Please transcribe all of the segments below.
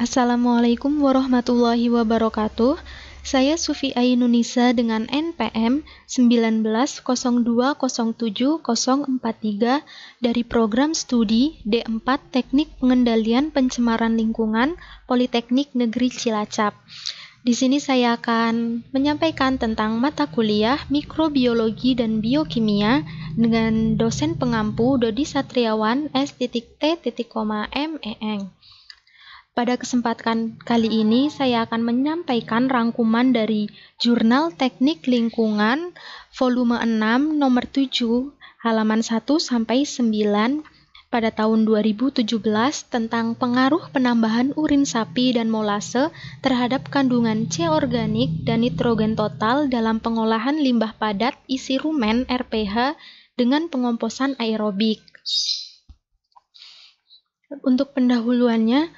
Assalamualaikum warahmatullahi wabarakatuh. Saya Sufi Ainunisa dengan NPM 190207043 dari program studi D4 Teknik Pengendalian Pencemaran Lingkungan Politeknik Negeri Cilacap. Di sini saya akan menyampaikan tentang mata kuliah Mikrobiologi dan Biokimia dengan dosen pengampu Dodi Satriawan S.T.T.Meng. Pada kesempatan kali ini saya akan menyampaikan rangkuman dari Jurnal Teknik Lingkungan volume 6 nomor 7 halaman 1 sampai 9 pada tahun 2017 tentang pengaruh penambahan urin sapi dan molase terhadap kandungan C organik dan nitrogen total dalam pengolahan limbah padat isi rumen RPH dengan pengomposan aerobik. Untuk pendahuluannya,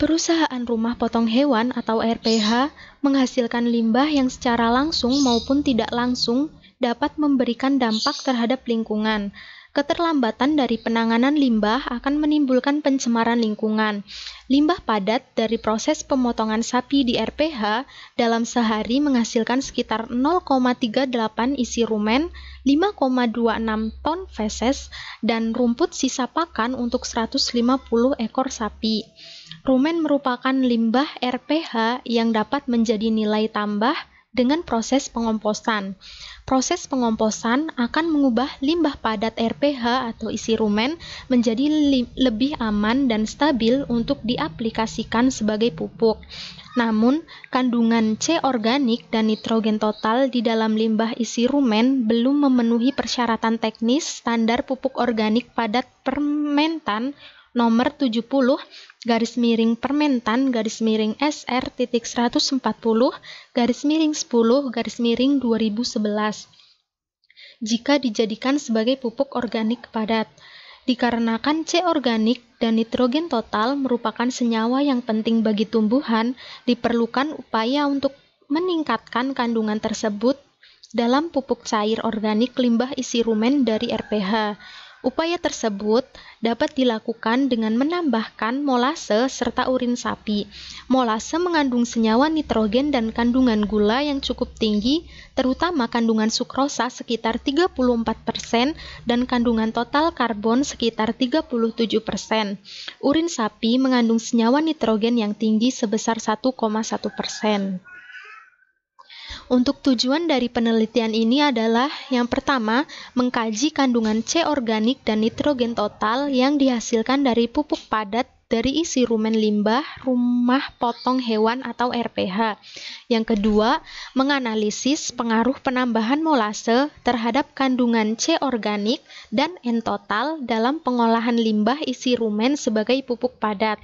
Perusahaan rumah potong hewan atau RPH menghasilkan limbah yang secara langsung maupun tidak langsung dapat memberikan dampak terhadap lingkungan, Keterlambatan dari penanganan limbah akan menimbulkan pencemaran lingkungan. Limbah padat dari proses pemotongan sapi di RPH dalam sehari menghasilkan sekitar 0,38 isi rumen, 5,26 ton feses, dan rumput sisa pakan untuk 150 ekor sapi. Rumen merupakan limbah RPH yang dapat menjadi nilai tambah dengan proses pengomposan. Proses pengomposan akan mengubah limbah padat RPH atau isi rumen menjadi lebih aman dan stabil untuk diaplikasikan sebagai pupuk. Namun, kandungan C organik dan nitrogen total di dalam limbah isi rumen belum memenuhi persyaratan teknis standar pupuk organik padat permentan nomor 70 garis miring Permentan garis miring SR titik garis miring 10 garis miring 2011 jika dijadikan sebagai pupuk organik padat. Dikarenakan C organik dan nitrogen total merupakan senyawa yang penting bagi tumbuhan, diperlukan upaya untuk meningkatkan kandungan tersebut dalam pupuk cair organik limbah isi rumen dari RPH. Upaya tersebut dapat dilakukan dengan menambahkan molase serta urin sapi. Molase mengandung senyawa nitrogen dan kandungan gula yang cukup tinggi, terutama kandungan sukrosa sekitar 34% dan kandungan total karbon sekitar 37%. Urin sapi mengandung senyawa nitrogen yang tinggi sebesar 1,1%. Untuk tujuan dari penelitian ini adalah yang pertama, mengkaji kandungan C organik dan nitrogen total yang dihasilkan dari pupuk padat dari isi rumen limbah rumah potong hewan atau RPH. Yang kedua, menganalisis pengaruh penambahan molase terhadap kandungan C organik dan N total dalam pengolahan limbah isi rumen sebagai pupuk padat.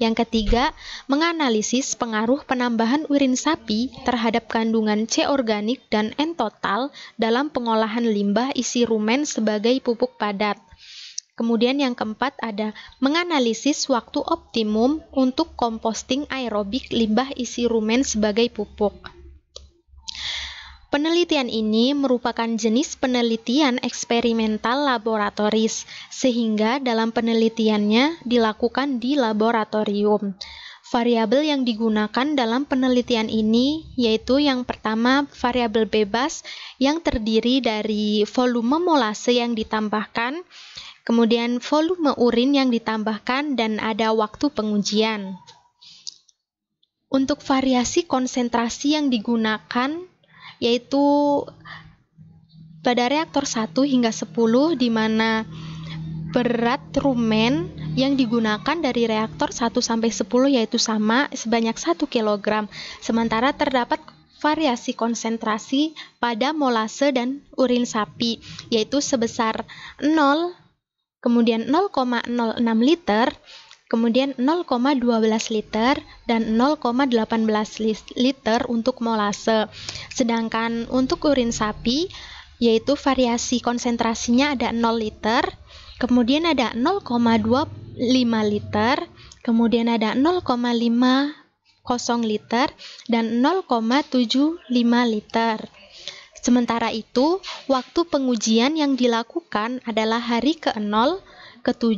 Yang ketiga, menganalisis pengaruh penambahan urin sapi terhadap kandungan C organik dan N total dalam pengolahan limbah isi rumen sebagai pupuk padat. Kemudian yang keempat ada menganalisis waktu optimum untuk komposting aerobik limbah isi rumen sebagai pupuk. Penelitian ini merupakan jenis penelitian eksperimental laboratoris, sehingga dalam penelitiannya dilakukan di laboratorium. Variabel yang digunakan dalam penelitian ini yaitu yang pertama variabel bebas yang terdiri dari volume molase yang ditambahkan, kemudian volume urin yang ditambahkan dan ada waktu pengujian. Untuk variasi konsentrasi yang digunakan yaitu pada reaktor 1 hingga 10 di mana berat rumen yang digunakan dari reaktor 1 sampai 10 yaitu sama sebanyak 1 kg. Sementara terdapat variasi konsentrasi pada molase dan urin sapi yaitu sebesar 0 kemudian 0,06 liter kemudian 0,12 liter dan 0,18 liter untuk molase. Sedangkan untuk urin sapi yaitu variasi konsentrasinya ada 0 liter, kemudian ada 0,25 liter, kemudian ada 0,50 liter dan 0,75 liter. Sementara itu, waktu pengujian yang dilakukan adalah hari ke-0, ke-7,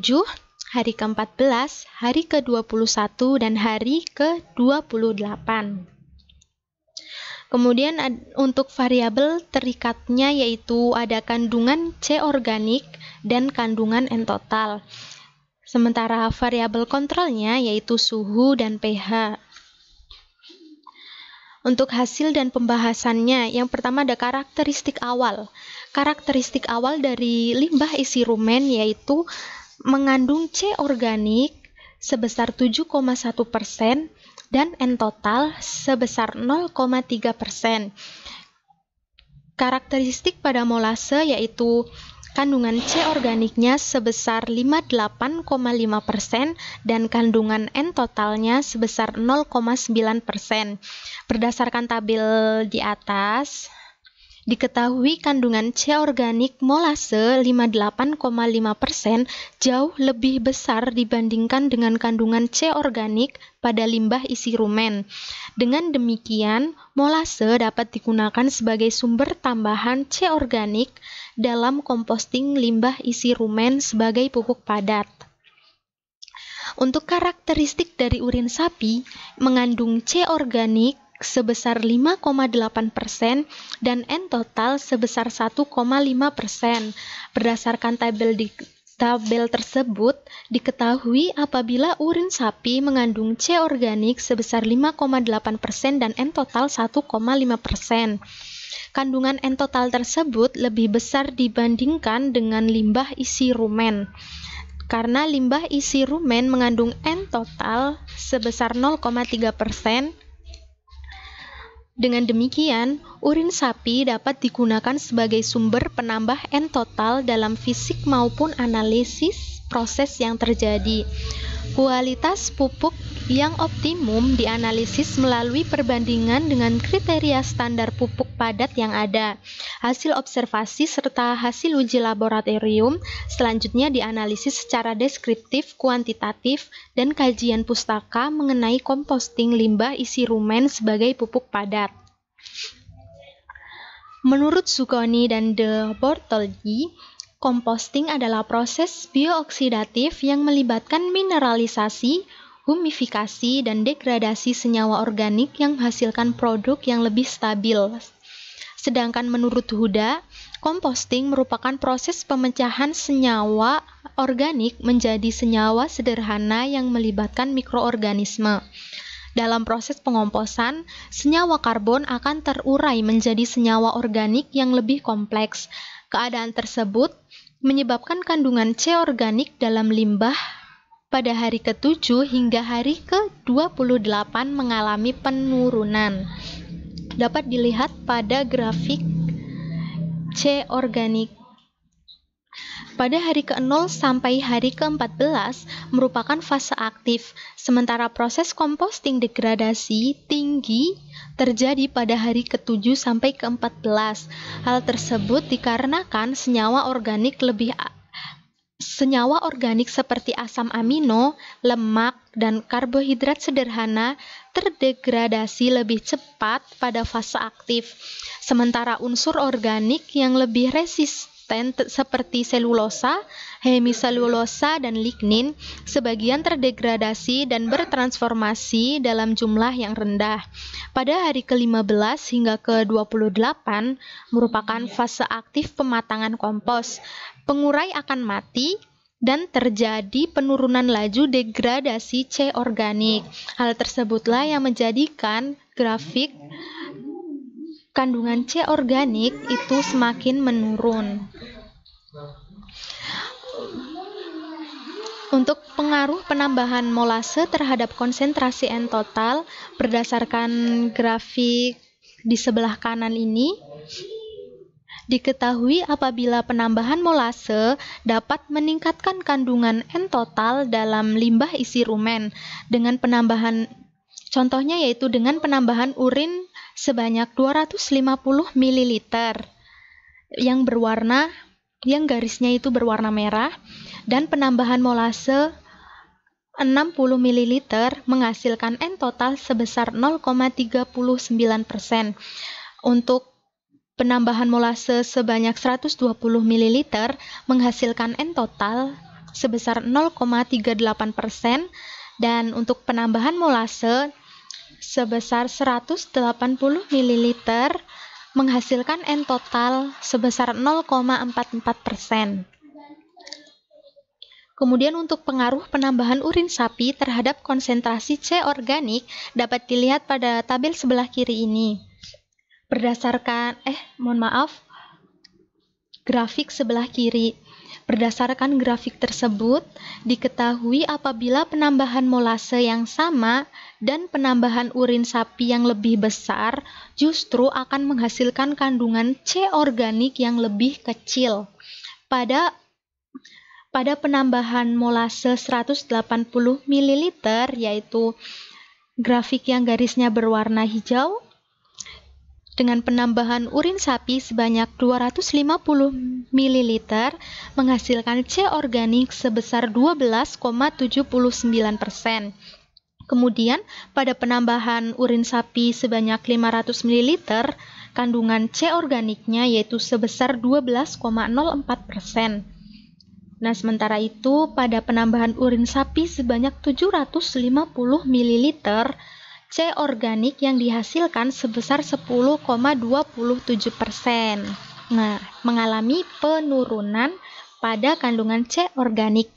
hari ke-14, hari ke-21, dan hari ke-28. Kemudian untuk variabel terikatnya yaitu ada kandungan C organik dan kandungan N total. Sementara variabel kontrolnya yaitu suhu dan pH. Untuk hasil dan pembahasannya, yang pertama ada karakteristik awal. Karakteristik awal dari limbah isi rumen yaitu mengandung C organik sebesar 7,1 persen dan N total sebesar 0,3 persen. Karakteristik pada molase yaitu kandungan C organiknya sebesar 58,5% dan kandungan N totalnya sebesar 0,9%. Berdasarkan tabel di atas, Diketahui kandungan C organik molase 58,5% jauh lebih besar dibandingkan dengan kandungan C organik pada limbah isi rumen. Dengan demikian, molase dapat digunakan sebagai sumber tambahan C organik dalam komposting limbah isi rumen sebagai pupuk padat. Untuk karakteristik dari urin sapi, mengandung C organik sebesar 5,8 persen dan N total sebesar 1,5 persen. Berdasarkan tabel di Tabel tersebut diketahui apabila urin sapi mengandung C organik sebesar 5,8% dan N total 1,5%. Kandungan N total tersebut lebih besar dibandingkan dengan limbah isi rumen. Karena limbah isi rumen mengandung N total sebesar 0,3%, dengan demikian, urin sapi dapat digunakan sebagai sumber penambah N total dalam fisik maupun analisis proses yang terjadi. Kualitas pupuk yang optimum dianalisis melalui perbandingan dengan kriteria standar pupuk padat yang ada. Hasil observasi serta hasil uji laboratorium selanjutnya dianalisis secara deskriptif, kuantitatif, dan kajian pustaka mengenai komposting limbah isi rumen sebagai pupuk padat. Menurut Sukoni dan De Bortoli Komposting adalah proses biooksidatif yang melibatkan mineralisasi, humifikasi, dan degradasi senyawa organik yang menghasilkan produk yang lebih stabil. Sedangkan menurut Huda, komposting merupakan proses pemecahan senyawa organik menjadi senyawa sederhana yang melibatkan mikroorganisme. Dalam proses pengomposan, senyawa karbon akan terurai menjadi senyawa organik yang lebih kompleks. Keadaan tersebut menyebabkan kandungan C organik dalam limbah pada hari ke-7 hingga hari ke-28 mengalami penurunan. Dapat dilihat pada grafik C organik. Pada hari ke-0 sampai hari ke-14 merupakan fase aktif, sementara proses komposting degradasi tinggi terjadi pada hari ke-7 sampai ke-14. Hal tersebut dikarenakan senyawa organik lebih Senyawa organik seperti asam amino, lemak, dan karbohidrat sederhana terdegradasi lebih cepat pada fase aktif, sementara unsur organik yang lebih resisten seperti selulosa, hemiselulosa, dan lignin sebagian terdegradasi dan bertransformasi dalam jumlah yang rendah. Pada hari ke-15 hingga ke-28 merupakan fase aktif pematangan kompos pengurai akan mati dan terjadi penurunan laju degradasi C organik. Hal tersebutlah yang menjadikan grafik kandungan C organik itu semakin menurun. Untuk pengaruh penambahan molase terhadap konsentrasi N total berdasarkan grafik di sebelah kanan ini, diketahui apabila penambahan molase dapat meningkatkan kandungan N total dalam limbah isi rumen dengan penambahan contohnya yaitu dengan penambahan urin sebanyak 250 ml yang berwarna yang garisnya itu berwarna merah dan penambahan molase 60 ml menghasilkan N total sebesar 0,39%. Untuk Penambahan molase sebanyak 120 ml menghasilkan N total sebesar 0,38 dan untuk penambahan molase sebesar 180 ml menghasilkan N total sebesar 0,44 Kemudian untuk pengaruh penambahan urin sapi terhadap konsentrasi C organik dapat dilihat pada tabel sebelah kiri ini berdasarkan eh mohon maaf grafik sebelah kiri. Berdasarkan grafik tersebut, diketahui apabila penambahan molase yang sama dan penambahan urin sapi yang lebih besar justru akan menghasilkan kandungan C organik yang lebih kecil. Pada pada penambahan molase 180 ml yaitu grafik yang garisnya berwarna hijau dengan penambahan urin sapi sebanyak 250 ml menghasilkan C organik sebesar 12,79%. Kemudian, pada penambahan urin sapi sebanyak 500 ml, kandungan C organiknya yaitu sebesar 12,04%. Nah, sementara itu, pada penambahan urin sapi sebanyak 750 ml, C organik yang dihasilkan sebesar 10,27%. Nah, mengalami penurunan pada kandungan C organik.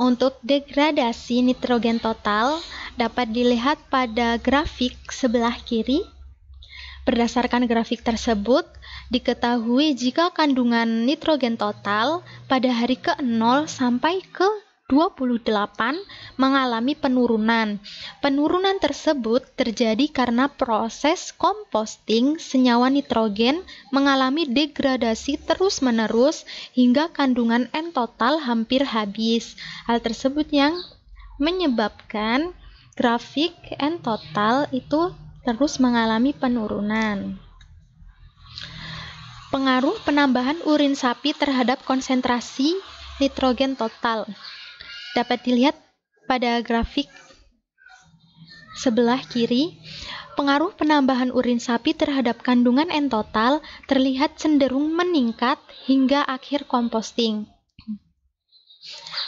Untuk degradasi nitrogen total dapat dilihat pada grafik sebelah kiri. Berdasarkan grafik tersebut, diketahui jika kandungan nitrogen total pada hari ke-0 sampai ke 28 mengalami penurunan. Penurunan tersebut terjadi karena proses komposting senyawa nitrogen mengalami degradasi terus-menerus hingga kandungan N total hampir habis. Hal tersebut yang menyebabkan grafik N total itu terus mengalami penurunan. Pengaruh penambahan urin sapi terhadap konsentrasi nitrogen total. Dapat dilihat pada grafik sebelah kiri, pengaruh penambahan urin sapi terhadap kandungan N total terlihat cenderung meningkat hingga akhir komposting.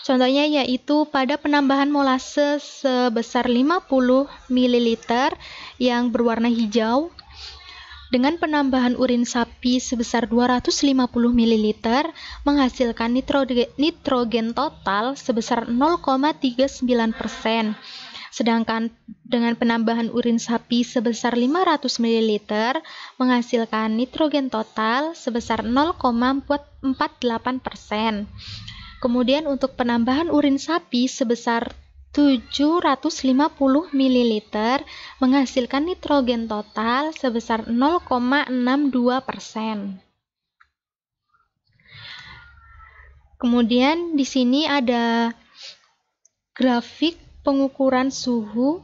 Contohnya yaitu pada penambahan molase sebesar 50 ml yang berwarna hijau dengan penambahan urin sapi sebesar 250 ml menghasilkan nitrogen, total sebesar 0,39 Sedangkan dengan penambahan urin sapi sebesar 500 ml menghasilkan nitrogen total sebesar 0,48 Kemudian untuk penambahan urin sapi sebesar 750 ml menghasilkan nitrogen total sebesar 0,62%. Kemudian di sini ada grafik pengukuran suhu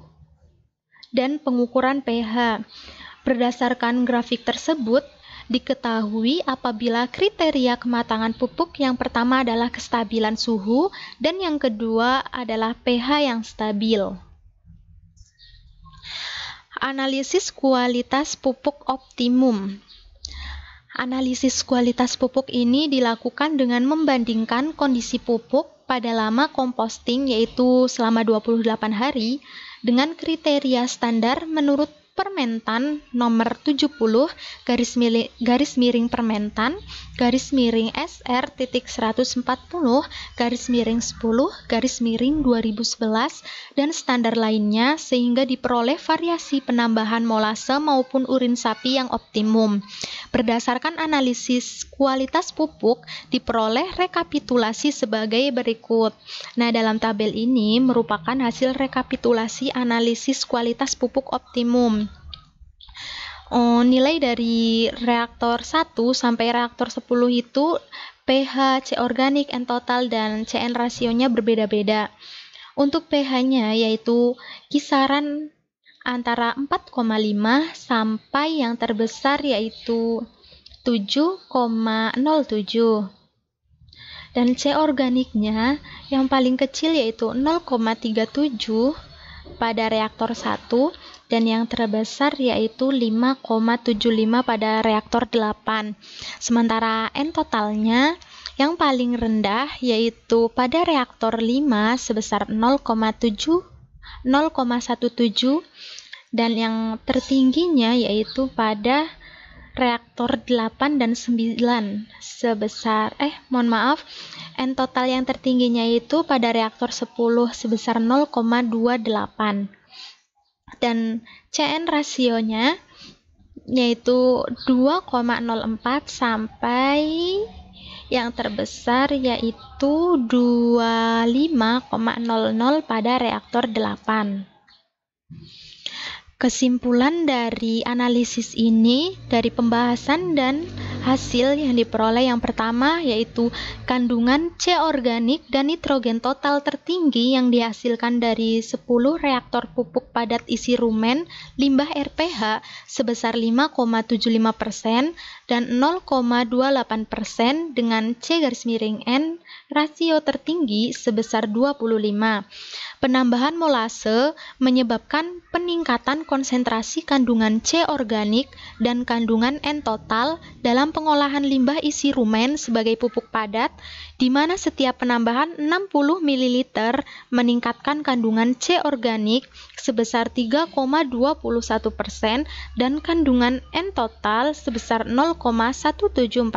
dan pengukuran pH. Berdasarkan grafik tersebut, diketahui apabila kriteria kematangan pupuk yang pertama adalah kestabilan suhu dan yang kedua adalah pH yang stabil. Analisis kualitas pupuk optimum Analisis kualitas pupuk ini dilakukan dengan membandingkan kondisi pupuk pada lama komposting yaitu selama 28 hari dengan kriteria standar menurut Permentan nomor 70 garis miring, garis miring Permentan garis miring SR titik 140 garis miring 10 garis miring 2011 dan standar lainnya sehingga diperoleh variasi penambahan molase maupun urin sapi yang optimum. Berdasarkan analisis kualitas pupuk diperoleh rekapitulasi sebagai berikut. Nah, dalam tabel ini merupakan hasil rekapitulasi analisis kualitas pupuk optimum uh, nilai dari reaktor 1 sampai reaktor 10 itu pH, C organik, N total, dan CN rasionya berbeda-beda. Untuk pH-nya yaitu kisaran antara 4,5 sampai yang terbesar yaitu 7,07. Dan C organiknya yang paling kecil yaitu 0,37 pada reaktor 1 dan yang terbesar yaitu 5,75 pada reaktor 8. Sementara N totalnya yang paling rendah yaitu pada reaktor 5 sebesar 0,7 0,17 dan yang tertingginya yaitu pada reaktor 8 dan 9 sebesar eh mohon maaf N total yang tertingginya itu pada reaktor 10 sebesar 0,28 dan CN rasionya yaitu 2,04 sampai yang terbesar yaitu 25,00 pada reaktor 8. Kesimpulan dari analisis ini dari pembahasan dan Hasil yang diperoleh yang pertama yaitu kandungan C organik dan nitrogen total tertinggi yang dihasilkan dari 10 reaktor pupuk padat isi rumen limbah RPH sebesar 5,75% dan 0,28 dengan C garis miring N rasio tertinggi sebesar 25. Penambahan molase menyebabkan peningkatan konsentrasi kandungan C organik dan kandungan N total dalam pengolahan limbah isi rumen sebagai pupuk padat di mana setiap penambahan 60 ml meningkatkan kandungan C organik sebesar 3,21% dan kandungan N total sebesar 0,174%.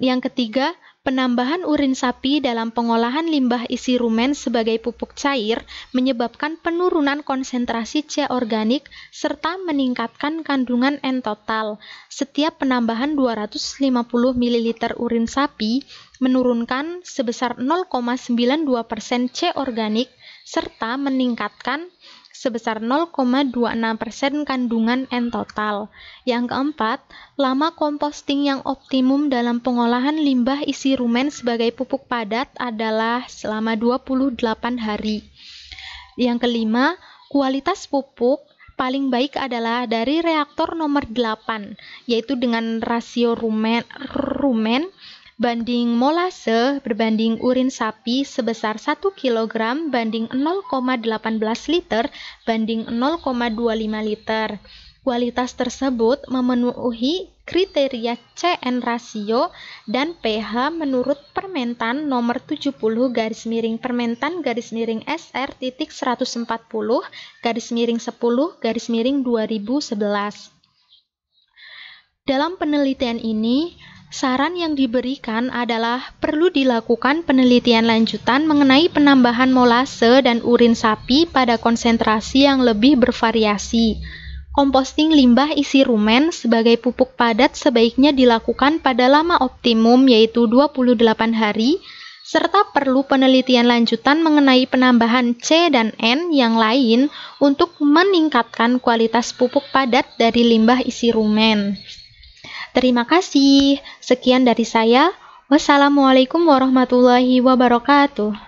Yang ketiga, Penambahan urin sapi dalam pengolahan limbah isi rumen sebagai pupuk cair menyebabkan penurunan konsentrasi C organik serta meningkatkan kandungan N total. Setiap penambahan 250 ml urin sapi menurunkan sebesar 0,92% C organik serta meningkatkan sebesar 0,26% kandungan N total. Yang keempat, lama komposting yang optimum dalam pengolahan limbah isi rumen sebagai pupuk padat adalah selama 28 hari. Yang kelima, kualitas pupuk paling baik adalah dari reaktor nomor 8 yaitu dengan rasio rumen rumen banding molase berbanding urin sapi sebesar 1 kg banding 0,18 liter banding 0,25 liter. Kualitas tersebut memenuhi kriteria CN rasio dan pH menurut Permentan nomor 70 garis miring Permentan garis miring SR garis miring 10 garis miring 2011. Dalam penelitian ini, Saran yang diberikan adalah perlu dilakukan penelitian lanjutan mengenai penambahan molase dan urin sapi pada konsentrasi yang lebih bervariasi. Komposting limbah isi rumen sebagai pupuk padat sebaiknya dilakukan pada lama optimum yaitu 28 hari, serta perlu penelitian lanjutan mengenai penambahan C dan N yang lain untuk meningkatkan kualitas pupuk padat dari limbah isi rumen. Terima kasih. Sekian dari saya. Wassalamualaikum warahmatullahi wabarakatuh.